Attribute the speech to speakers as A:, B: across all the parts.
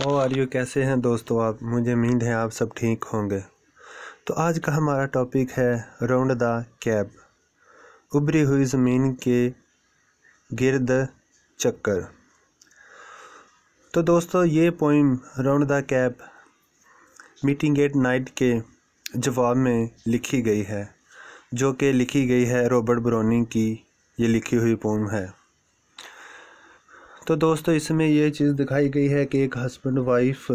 A: और are you कैसे हैं दोस्तों आप मुझे उम्मीद है आप सब ठीक होंगे तो आज का हमारा टॉपिक है राउंड द कैब उभरी हुई ज़मीन के गिरद चक्कर तो दोस्तों ये poem round the cape meeting at night के जवाब में लिखी गई है जो कि लिखी गई है रॉबर्ट ब्रोनिंग की ये लिखी हुई पोइम है तो दोस्तों इसमें यह चीज़ दिखाई गई है कि एक हस्बैंड वाइफ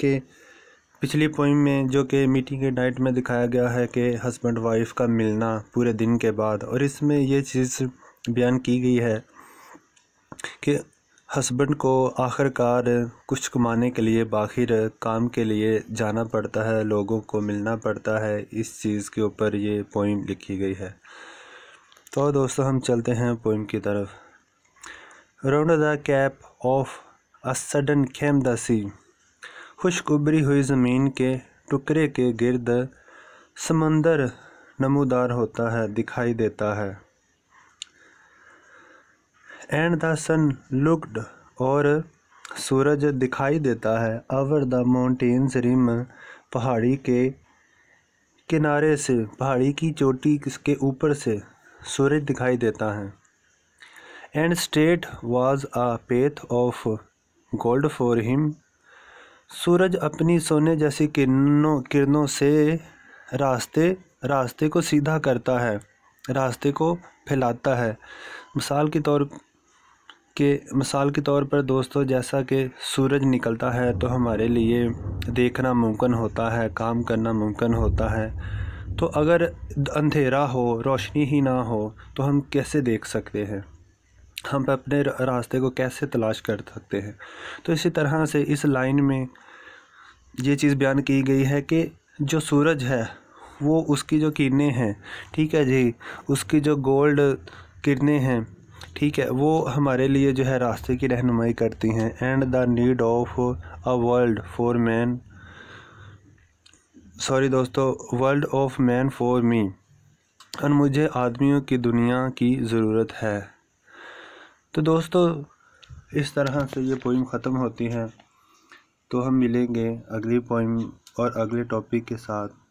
A: के पिछली पोइम में जो कि मीटिंग के डाइट में दिखाया गया है कि हस्बैंड वाइफ का मिलना पूरे दिन के बाद और इसमें यह चीज़ बयान की गई है कि हस्बैंड को आखिरकार कुछ कमाने के लिए बाखिर काम के लिए जाना पड़ता है लोगों को मिलना पड़ता है इस चीज़ के ऊपर ये पोइम लिखी गई है तो दोस्तों हम चलते हैं पोइम की तरफ round the cape of a sudden came the खुश्क उभरी हुई ज़मीन के टुकड़े के गिरद समंदर नमोदार होता है दिखाई देता है एंड द सन लुकड और सूरज दिखाई देता है अवर द माउंटेन्स रिम पहाड़ी के किनारे से पहाड़ी की चोटी के ऊपर से सूरज दिखाई देता है and straight was a path of gold for him सूरज अपनी सोने जैसी किरणों किरणों से रास्ते रास्ते को सीधा करता है रास्ते को फैलाता है मिसाल के तौर के मिसाल के तौर पर दोस्तों जैसा कि सूरज निकलता है तो हमारे लिए देखना मुमकिन होता है काम करना मुमकिन होता है तो अगर अंधेरा हो रोशनी ही ना हो तो हम कैसे देख सकते हैं हम अपने रास्ते को कैसे तलाश कर सकते हैं तो इसी तरह से इस लाइन में ये चीज़ बयान की गई है कि जो सूरज है वो उसकी जो किरणें हैं ठीक है जी उसकी जो गोल्ड किरणें हैं ठीक है वो हमारे लिए जो है रास्ते की रहनुमाई करती हैं and the need of a world for man sorry दोस्तों world of man for me और मुझे आदमियों की दुनिया की ज़रूरत है तो दोस्तों इस तरह से ये पोइम ख़त्म होती है तो हम मिलेंगे अगली पोइम और अगले टॉपिक के साथ